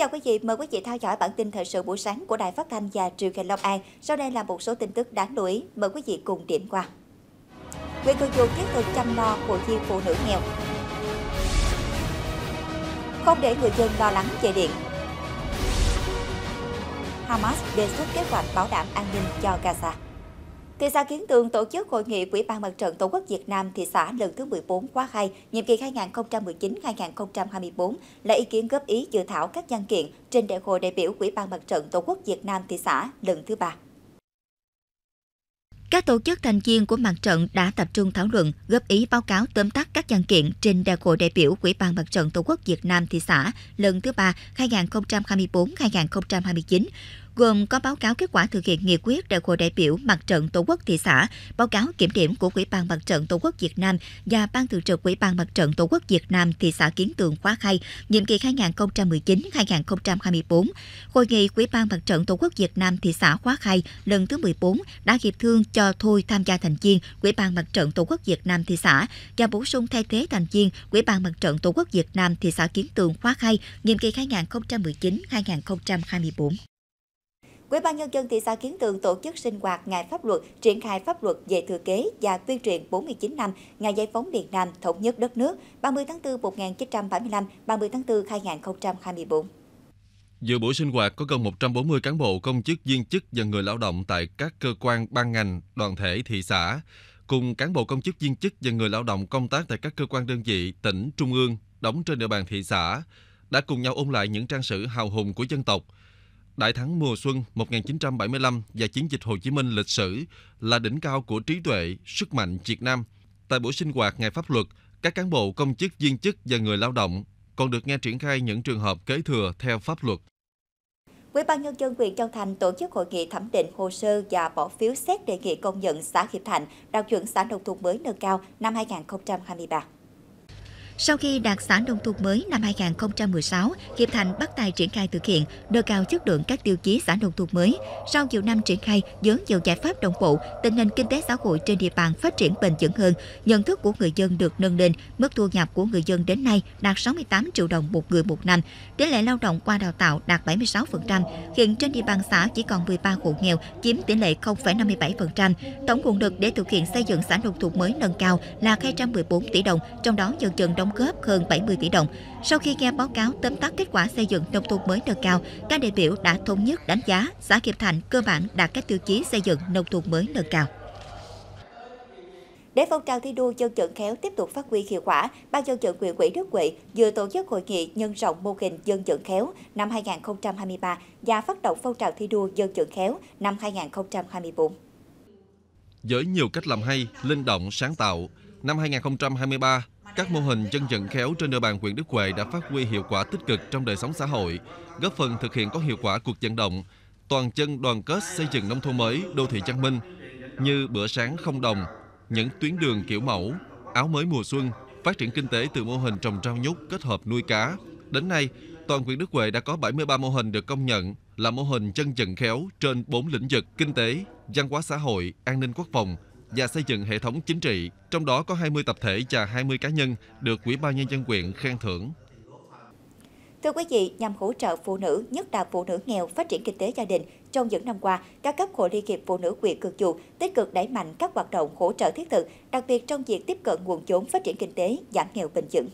chào quý vị, mời quý vị theo dõi bản tin thời sự buổi sáng của Đài Phát thanh và Truyền hình Long An. Sau đây là một số tin tức đáng lưu ý, mời quý vị cùng điểm qua. người Cư Du tiếp tục chăm lo hội chi phụ nữ nghèo. Không để người dân lo lắng về điện. Hamas đề xuất kế hoạch bảo đảm an ninh cho Gaza. Thị xã Kiến Tường tổ chức hội nghị Ủy ban Mặt trận Tổ quốc Việt Nam thị xã lần thứ 14 khóa 2, nhiệm kỳ 2019-2024 là ý kiến góp ý dự thảo các văn kiện trên đại hội đại biểu Ủy ban Mặt trận Tổ quốc Việt Nam thị xã lần thứ 3. Các tổ chức thành viên của mặt trận đã tập trung thảo luận, góp ý báo cáo tóm tắt các văn kiện trên đại hội đại biểu Ủy ban Mặt trận Tổ quốc Việt Nam thị xã lần thứ 3 2024-2029 gồm có báo cáo kết quả thực hiện nghị quyết đại hội đại biểu mặt trận Tổ quốc thị xã, báo cáo kiểm điểm của Ủy ban Mặt trận Tổ quốc Việt Nam và Ban Thường trực Ủy ban Mặt trận Tổ quốc Việt Nam thị xã Kiến Tường khóa 2, nhiệm kỳ 2019-2024. Hội nghị Ủy ban Mặt trận Tổ quốc Việt Nam thị xã khóa 2 lần thứ 14 đã hiệp thương cho thôi tham gia thành viên Ủy ban Mặt trận Tổ quốc Việt Nam thị xã và bổ sung thay thế thành viên Ủy ban Mặt trận Tổ quốc Việt Nam thị xã Kiến Tường khóa 2, nhiệm kỳ 2019-2024. Ủy ban nhân dân thị xã Kiến Tường tổ chức sinh hoạt Ngày pháp luật, triển khai pháp luật về thừa kế và tuyên truyền 49 năm ngày giải phóng miền Nam thống nhất đất nước 30 tháng 4 1975, 30 tháng 4 2024. Dự buổi sinh hoạt có gần 140 cán bộ, công chức, viên chức và người lao động tại các cơ quan, ban ngành, đoàn thể, thị xã, cùng cán bộ công chức, viên chức và người lao động công tác tại các cơ quan đơn vị, tỉnh, trung ương, đóng trên địa bàn thị xã, đã cùng nhau ôn lại những trang sử hào hùng của dân tộc, Đại thắng mùa xuân 1975 và chiến dịch Hồ Chí Minh lịch sử là đỉnh cao của trí tuệ, sức mạnh Việt Nam. Tại buổi sinh hoạt ngày pháp luật, các cán bộ công chức viên chức và người lao động còn được nghe triển khai những trường hợp kế thừa theo pháp luật. Ủy ban nhân dân huyện Châu Thành tổ chức hội nghị thẩm định hồ sơ và bỏ phiếu xét đề nghị công nhận xã Hiệp thành đạt chuẩn xã nông thôn mới nâng cao năm 2023. Sau khi đạt xã nông thôn mới năm 2016, Hiệp Thành bắt tay triển khai thực hiện, nâng cao chất lượng các tiêu chí xã nông thôn mới. Sau nhiều năm triển khai với nhiều giải pháp đồng bộ, tình hình kinh tế xã hội trên địa bàn phát triển bền vững hơn, nhận thức của người dân được nâng lên, mức thu nhập của người dân đến nay đạt 68 triệu đồng một người một năm, tỷ lệ lao động qua đào tạo đạt 76%, hiện trên địa bàn xã chỉ còn 13 hộ nghèo chiếm tỷ lệ 0,57%. Tổng nguồn lực để thực hiện xây dựng xã nông thôn mới nâng cao là 214 tỷ đồng, trong đó nhân dân đóng đóng góp hơn 70 tỷ đồng. Sau khi nghe báo cáo tóm tắt kết quả xây dựng nông thôn mới nâng cao, các đại biểu đã thống nhất đánh giá xã Hiệp Thành cơ bản đạt các tiêu chí xây dựng nông thôn mới nâng cao. Để phong trào thi đua dân vận khéo tiếp tục phát huy hiệu quả, Ban dân vận huyện Quỹ Đức Huệ vừa tổ chức hội nghị nhân rộng mô hình dân vận khéo năm 2023 và phát động phong trào thi đua dân vận khéo năm 2024. Với nhiều cách làm hay, linh động, sáng tạo, năm 2023, các mô hình dân vận khéo trên địa bàn huyện Đức Huệ đã phát huy hiệu quả tích cực trong đời sống xã hội, góp phần thực hiện có hiệu quả cuộc vận động toàn dân đoàn kết xây dựng nông thôn mới, đô thị văn minh như bữa sáng không đồng, những tuyến đường kiểu mẫu, áo mới mùa xuân, phát triển kinh tế từ mô hình trồng rau nhút kết hợp nuôi cá. Đến nay, toàn huyện Đức Huệ đã có 73 mô hình được công nhận là mô hình chân dần khéo trên 4 lĩnh vực kinh tế, văn hóa xã hội, an ninh quốc phòng – và xây dựng hệ thống chính trị, trong đó có 20 tập thể và 20 cá nhân được Ủy ban Nhân dân huyện khen thưởng. Thưa quý vị, nhằm hỗ trợ phụ nữ, nhất là phụ nữ nghèo phát triển kinh tế gia đình, trong những năm qua, các cấp hội Liên hiệp Phụ nữ huyện Cường Dụ tích cực đẩy mạnh các hoạt động hỗ trợ thiết thực, đặc biệt trong việc tiếp cận nguồn vốn phát triển kinh tế, giảm nghèo bền vững.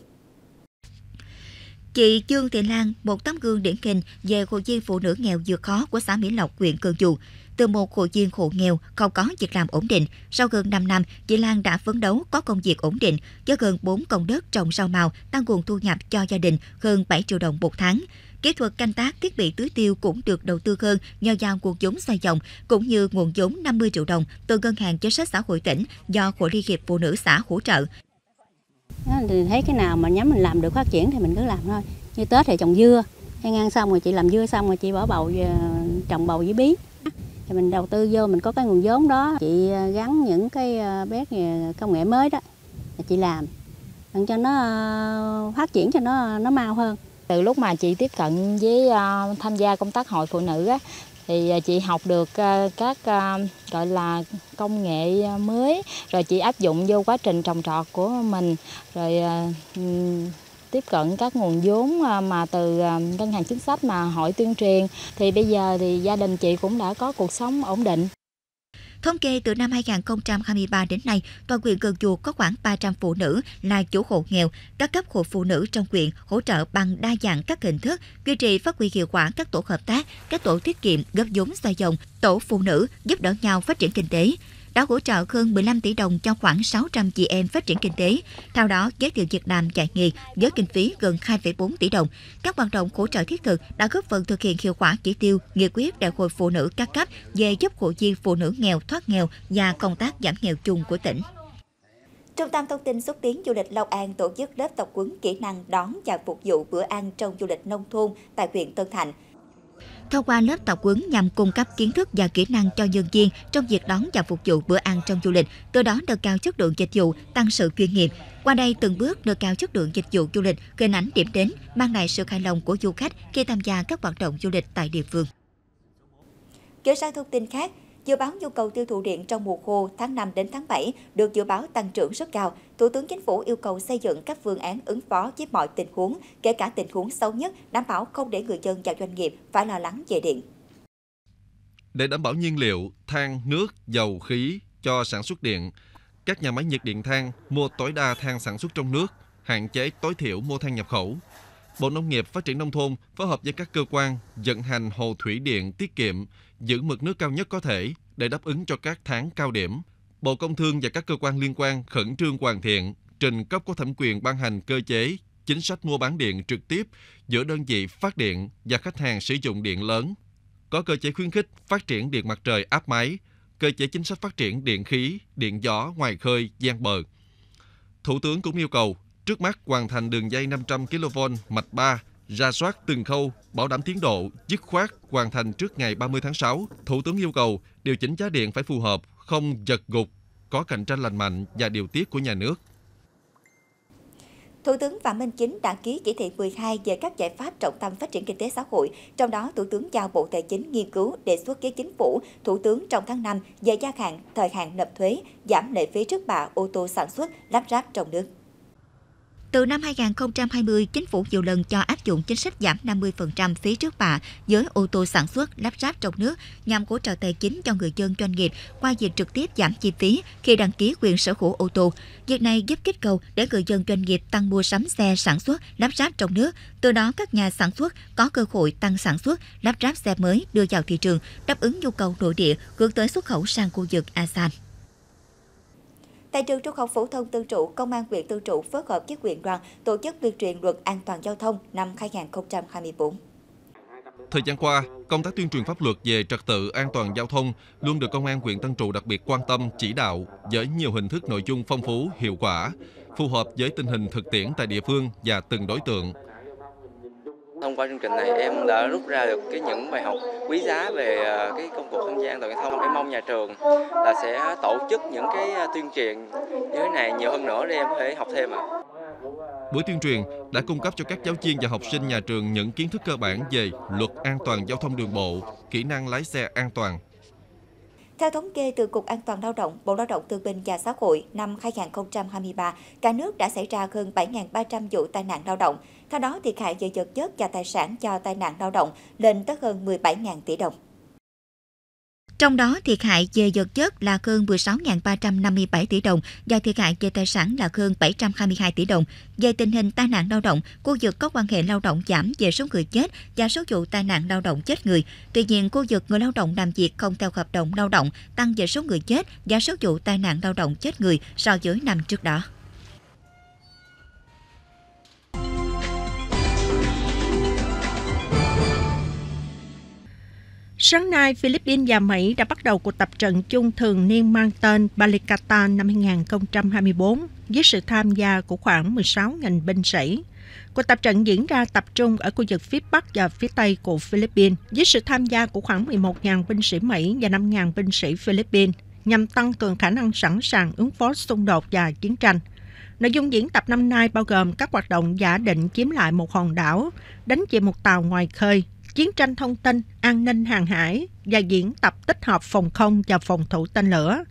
Chị Trương Thị Lan, một tấm gương điển hình về hội viên phụ nữ nghèo vượt khó của xã Mỹ Lộc, huyện Cường Dụ, từ một hội viên hộ nghèo không có việc làm ổn định, sau gần 5 năm, chị Lan đã phấn đấu có công việc ổn định với gần 4 công đất trồng rau màu, tăng nguồn thu nhập cho gia đình hơn 7 triệu đồng một tháng. Kỹ thuật canh tác thiết bị tưới tiêu cũng được đầu tư hơn nhờ vào nguồn vốn xoay dòng, cũng như nguồn vốn 50 triệu đồng từ ngân hàng chính sách xã hội tỉnh do Hội Liên hiệp Phụ nữ xã hỗ trợ. Thì thấy cái nào mà nhắm mình làm được phát triển thì mình cứ làm thôi. Như Tết thì trồng dưa, hay ăn xong rồi chị làm dưa xong rồi chị bỏ bầu ờ, trồng bầu với bí thì mình đầu tư vô mình có cái nguồn vốn đó chị ờ, gắn những cái ờ, bếp công nghệ mới đó là chị làm để cho nó ờ, phát triển cho nó nó mau hơn từ lúc mà chị tiếp cận với tham gia công tác hội phụ nữ á, thì chị học được các gọi là công nghệ mới rồi chị áp dụng vô quá trình trồng trọt của mình rồi tiếp cận các nguồn vốn à, mà từ à, ngân hàng chính sách mà hội tuyên truyền thì bây giờ thì gia đình chị cũng đã có cuộc sống ổn định. Thống kê từ năm 2023 đến nay, toàn quyện Cần Duộc có khoảng 300 phụ nữ là chủ hộ nghèo. Các cấp hội phụ nữ trong quyện hỗ trợ bằng đa dạng các hình thức, duy trì phát huy hiệu quả các tổ hợp tác, các tổ tiết kiệm góp vốn xoay dòng, tổ phụ nữ giúp đỡ nhau phát triển kinh tế đã hỗ trợ hơn 15 tỷ đồng cho khoảng 600 chị em phát triển kinh tế, theo đó giới thiệu việc làm dạy nghề với kinh phí gần 2,4 tỷ đồng. Các hoạt động hỗ trợ thiết thực đã góp phần thực hiện hiệu quả chỉ tiêu nghị quyết đại hội phụ nữ các cấp về giúp hội viên phụ nữ nghèo thoát nghèo và công tác giảm nghèo chung của tỉnh. Trung tâm Thông tin xúc tiến du lịch Long An tổ chức lớp tập huấn kỹ năng đón và phục vụ bữa ăn trong du lịch nông thôn tại huyện Tân Thạnh thông qua lớp tập huấn nhằm cung cấp kiến thức và kỹ năng cho nhân viên trong việc đón và phục vụ bữa ăn trong du lịch, từ đó nâng cao chất lượng dịch vụ, tăng sự chuyên nghiệp. Qua đây từng bước nâng cao chất lượng dịch vụ du lịch, hình ảnh điểm đến, mang lại sự hài lòng của du khách khi tham gia các hoạt động du lịch tại địa phương. Chuyển sang thông tin khác, Dự báo nhu cầu tiêu thụ điện trong mùa khô tháng 5 đến tháng 7 được dự báo tăng trưởng rất cao. Thủ tướng Chính phủ yêu cầu xây dựng các phương án ứng phó với mọi tình huống, kể cả tình huống xấu nhất, đảm bảo không để người dân và doanh nghiệp phải lo lắng về điện. Để đảm bảo nhiên liệu, than, nước, dầu, khí cho sản xuất điện, các nhà máy nhiệt điện than mua tối đa than sản xuất trong nước, hạn chế tối thiểu mua than nhập khẩu. Bộ Nông nghiệp Phát triển Nông thôn phối hợp với các cơ quan vận hành hồ thủy điện tiết kiệm, giữ mực nước cao nhất có thể để đáp ứng cho các tháng cao điểm. Bộ Công Thương và các cơ quan liên quan khẩn trương hoàn thiện, trình cấp có thẩm quyền ban hành cơ chế, chính sách mua bán điện trực tiếp giữa đơn vị phát điện và khách hàng sử dụng điện lớn. Có cơ chế khuyến khích phát triển điện mặt trời áp máy, cơ chế chính sách phát triển điện khí, điện gió ngoài khơi, gian bờ. Thủ tướng cũng yêu cầu Trước mắt hoàn thành đường dây 500 kV mạch 3, ra soát từng khâu, bảo đảm tiến độ, dứt khoát hoàn thành trước ngày 30 tháng 6. Thủ tướng yêu cầu điều chỉnh giá điện phải phù hợp, không giật gục, có cạnh tranh lành mạnh và điều tiết của nhà nước. Thủ tướng Phạm Minh Chính đã ký chỉ thị 12 về các giải pháp trọng tâm phát triển kinh tế xã hội, trong đó Thủ tướng giao Bộ Tài chính nghiên cứu đề xuất với chính phủ, Thủ tướng trong tháng 5 về gia hạn thời hạn nộp thuế, giảm lệ phí trước bạ ô tô sản xuất lắp ráp trong nước. Từ năm 2020, chính phủ nhiều lần cho áp dụng chính sách giảm 50% phí trước bạ với ô tô sản xuất lắp ráp trong nước nhằm hỗ trợ tài chính cho người dân doanh nghiệp qua việc trực tiếp giảm chi phí khi đăng ký quyền sở hữu ô tô. Việc này giúp kích cầu để người dân doanh nghiệp tăng mua sắm xe sản xuất lắp ráp trong nước, từ đó các nhà sản xuất có cơ hội tăng sản xuất lắp ráp xe mới đưa vào thị trường, đáp ứng nhu cầu nội địa hướng tới xuất khẩu sang khu vực ASEAN. Tại trường Trung học phổ thông Tư Trụ, Công an huyện Tư Trụ phối hợp với huyện đoàn tổ chức tuyên truyền luật an toàn giao thông năm 2024. Thời gian qua, công tác tuyên truyền pháp luật về trật tự an toàn giao thông luôn được Công an huyện Tân Trụ đặc biệt quan tâm, chỉ đạo với nhiều hình thức nội dung phong phú, hiệu quả, phù hợp với tình hình thực tiễn tại địa phương và từng đối tượng qua chương trình này em đã rút ra được cái những bài học quý giá về à, cái công cuộc không gian an toàn giao thông em mong nhà trường là sẽ tổ chức những cái à, tuyên truyền như thế này nhiều hơn nữa để em có thể học thêm ạ à. Buổi tuyên truyền đã cung cấp cho các giáo viên và học sinh nhà trường những kiến thức cơ bản về luật an toàn giao thông đường bộ, kỹ năng lái xe an toàn. Theo thống kê từ Cục An toàn Lao động, Bộ Lao động Thương binh và Xã hội, năm 2023, cả nước đã xảy ra hơn 7.300 vụ tai nạn lao động, theo đó, thiệt hại về vật chất và tài sản do tai nạn lao động lên tới hơn 17.000 tỷ đồng. Trong đó, thiệt hại về vật chất là hơn 16.357 tỷ đồng và thiệt hại về tài sản là hơn 722 tỷ đồng. Về tình hình tai nạn lao động, khu vực có quan hệ lao động giảm về số người chết và số vụ tai nạn lao động chết người. Tuy nhiên, khu vực người lao động làm việc không theo hợp đồng lao động tăng về số người chết và số vụ tai nạn lao động chết người so với năm trước đó. Sáng nay, Philippines và Mỹ đã bắt đầu cuộc tập trận chung thường niên mang tên Balikatan năm 2024 với sự tham gia của khoảng 16.000 binh sĩ. Cuộc tập trận diễn ra tập trung ở khu vực phía Bắc và phía Tây của Philippines với sự tham gia của khoảng 11.000 binh sĩ Mỹ và 5.000 binh sĩ Philippines nhằm tăng cường khả năng sẵn sàng ứng phó xung đột và chiến tranh. Nội dung diễn tập năm nay bao gồm các hoạt động giả định chiếm lại một hòn đảo, đánh chìm một tàu ngoài khơi, chiến tranh thông tin an ninh hàng hải và diễn tập tích hợp phòng không và phòng thủ tên lửa.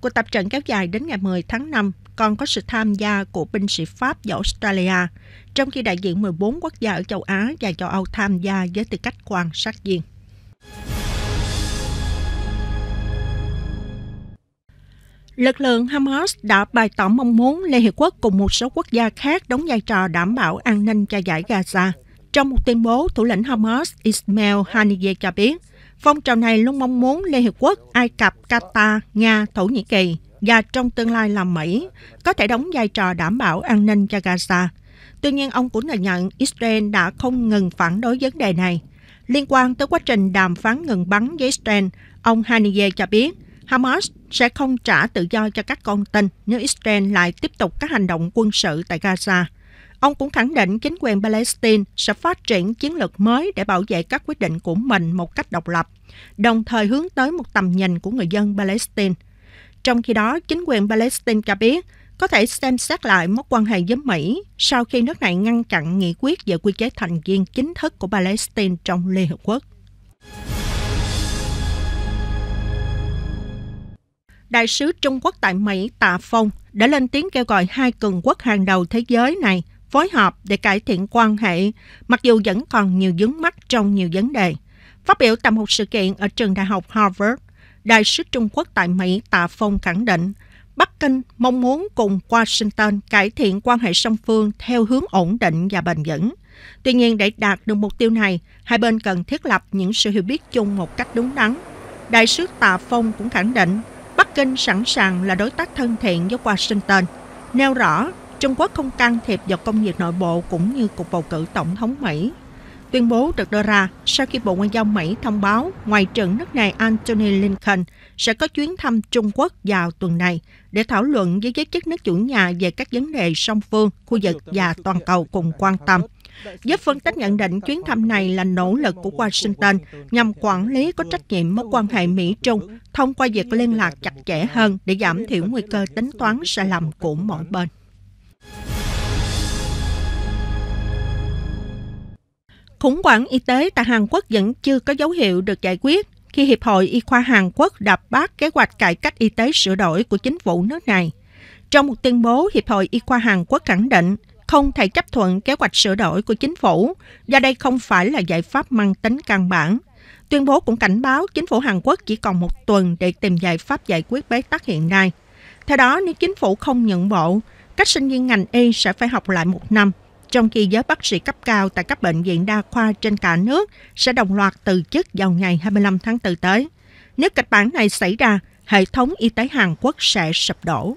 Cuộc tập trận kéo dài đến ngày 10 tháng 5 còn có sự tham gia của binh sĩ Pháp và Australia, trong khi đại diện 14 quốc gia ở châu Á và châu Âu tham gia với tư cách quan sát viên. Lực lượng Hamas đã bày tỏ mong muốn Liên Hiệp Quốc cùng một số quốc gia khác đóng vai trò đảm bảo an ninh cho giải Gaza. Trong một tuyên bố, thủ lĩnh Hamas Ismail Haniyeh cho biết, phong trào này luôn mong muốn Liên Hiệp Quốc, Ai Cập, Qatar, Nga, Thổ Nhĩ Kỳ và trong tương lai là Mỹ có thể đóng vai trò đảm bảo an ninh cho Gaza. Tuy nhiên, ông cũng thừa nhận Israel đã không ngừng phản đối vấn đề này. Liên quan tới quá trình đàm phán ngừng bắn với Israel, ông Haniyeh cho biết Hamas sẽ không trả tự do cho các con tin nếu Israel lại tiếp tục các hành động quân sự tại Gaza. Ông cũng khẳng định chính quyền Palestine sẽ phát triển chiến lược mới để bảo vệ các quyết định của mình một cách độc lập, đồng thời hướng tới một tầm nhìn của người dân Palestine. Trong khi đó, chính quyền Palestine cho biết có thể xem xét lại mối quan hệ với Mỹ sau khi nước này ngăn chặn nghị quyết về quy chế thành viên chính thức của Palestine trong Liên Hợp Quốc. Đại sứ Trung Quốc tại Mỹ Tạ Phong đã lên tiếng kêu gọi hai cường quốc hàng đầu thế giới này phối hợp để cải thiện quan hệ, mặc dù vẫn còn nhiều vướng mắt trong nhiều vấn đề. Phát biểu tại một sự kiện ở trường đại học Harvard, Đại sứ Trung Quốc tại Mỹ Tạ Phong khẳng định, Bắc Kinh mong muốn cùng Washington cải thiện quan hệ song phương theo hướng ổn định và bền vững. Tuy nhiên, để đạt được mục tiêu này, hai bên cần thiết lập những sự hiểu biết chung một cách đúng đắn. Đại sứ Tạ Phong cũng khẳng định Bắc Kinh sẵn sàng là đối tác thân thiện với Washington, nêu rõ Trung Quốc không can thiệp vào công việc nội bộ cũng như cuộc bầu cử tổng thống Mỹ. Tuyên bố được đưa ra sau khi Bộ Ngoại giao Mỹ thông báo Ngoại trưởng nước này Antony Lincoln sẽ có chuyến thăm Trung Quốc vào tuần này để thảo luận với giới chức nước chủ nhà về các vấn đề song phương, khu vực và toàn cầu cùng quan tâm. Giới phân tích nhận định chuyến thăm này là nỗ lực của Washington nhằm quản lý có trách nhiệm mối quan hệ Mỹ-Trung thông qua việc liên lạc chặt chẽ hơn để giảm thiểu nguy cơ tính toán sai lầm của mỗi bên. Khủng hoảng y tế tại Hàn Quốc vẫn chưa có dấu hiệu được giải quyết khi Hiệp hội Y khoa Hàn Quốc đập bác kế hoạch cải cách y tế sửa đổi của chính phủ nước này. Trong một tuyên bố, Hiệp hội Y khoa Hàn Quốc khẳng định không thể chấp thuận kế hoạch sửa đổi của chính phủ, do đây không phải là giải pháp mang tính căn bản. Tuyên bố cũng cảnh báo chính phủ Hàn Quốc chỉ còn một tuần để tìm giải pháp giải quyết bế tắc hiện nay. Theo đó, nếu chính phủ không nhận bộ, các sinh viên ngành y sẽ phải học lại một năm, trong khi giới bác sĩ cấp cao tại các bệnh viện đa khoa trên cả nước sẽ đồng loạt từ chức vào ngày 25 tháng 4 tới. Nếu kịch bản này xảy ra, hệ thống y tế Hàn Quốc sẽ sụp đổ.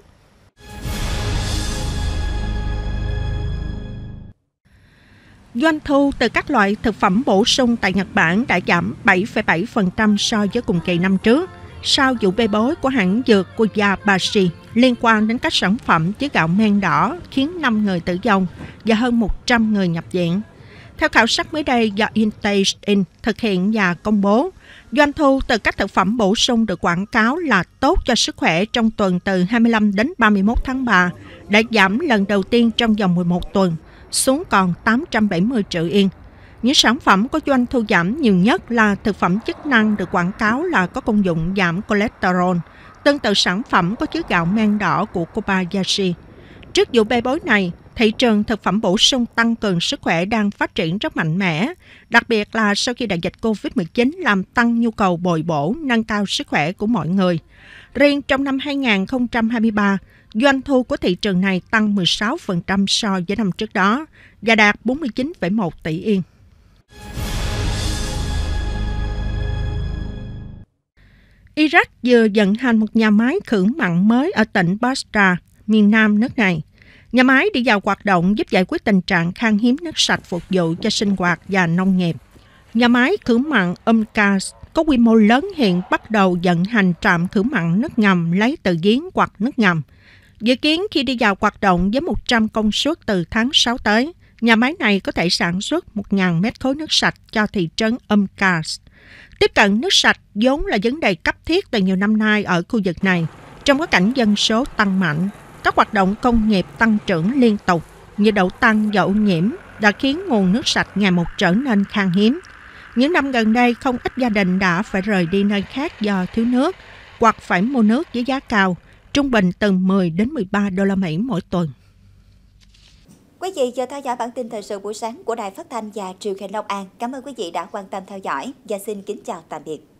Doanh thu từ các loại thực phẩm bổ sung tại Nhật Bản đã giảm 7,7% so với cùng kỳ năm trước, sau vụ bê bối của hãng dược của Bashi liên quan đến các sản phẩm chứa gạo men đỏ khiến 5 người tử vong và hơn 100 người nhập viện. Theo khảo sát mới đây do Intage In thực hiện và công bố, doanh thu từ các thực phẩm bổ sung được quảng cáo là tốt cho sức khỏe trong tuần từ 25 đến 31 tháng 3 đã giảm lần đầu tiên trong vòng 11 tuần xuống còn 870 triệu yên. Những sản phẩm có doanh thu giảm nhiều nhất là thực phẩm chức năng được quảng cáo là có công dụng giảm cholesterol – tương tự sản phẩm có chứa gạo men đỏ của Kobayashi. Trước vụ bê bối này, thị trường thực phẩm bổ sung tăng cường sức khỏe đang phát triển rất mạnh mẽ, đặc biệt là sau khi đại dịch COVID-19 làm tăng nhu cầu bồi bổ, nâng cao sức khỏe của mọi người. Riêng trong năm 2023, doanh thu của thị trường này tăng 16% so với năm trước đó và đạt 49,1 tỷ yên. Iraq vừa vận hành một nhà máy khử mặn mới ở tỉnh Basra, miền nam nước này. Nhà máy đi vào hoạt động giúp giải quyết tình trạng khan hiếm nước sạch phục vụ cho sinh hoạt và nông nghiệp. Nhà máy khử mặn Omkas có quy mô lớn hiện bắt đầu vận hành trạm khử mặn nước ngầm lấy từ giếng hoặc nước ngầm. Dự kiến khi đi vào hoạt động với 100 công suất từ tháng 6 tới, nhà máy này có thể sản xuất 1.000 mét khối nước sạch cho thị trấn Omkas. Tiếp cận nước sạch vốn là vấn đề cấp thiết từ nhiều năm nay ở khu vực này. Trong bối cảnh dân số tăng mạnh, các hoạt động công nghiệp tăng trưởng liên tục như đậu tăng và ô nhiễm đã khiến nguồn nước sạch ngày một trở nên khan hiếm. Những năm gần đây, không ít gia đình đã phải rời đi nơi khác do thiếu nước hoặc phải mua nước với giá cao, trung bình từ 10 đến 13 đô la Mỹ mỗi tuần. Quý vị vừa theo dõi bản tin thời sự buổi sáng của Đài Phát thanh và Truyền hình Long An. Cảm ơn quý vị đã quan tâm theo dõi và xin kính chào tạm biệt.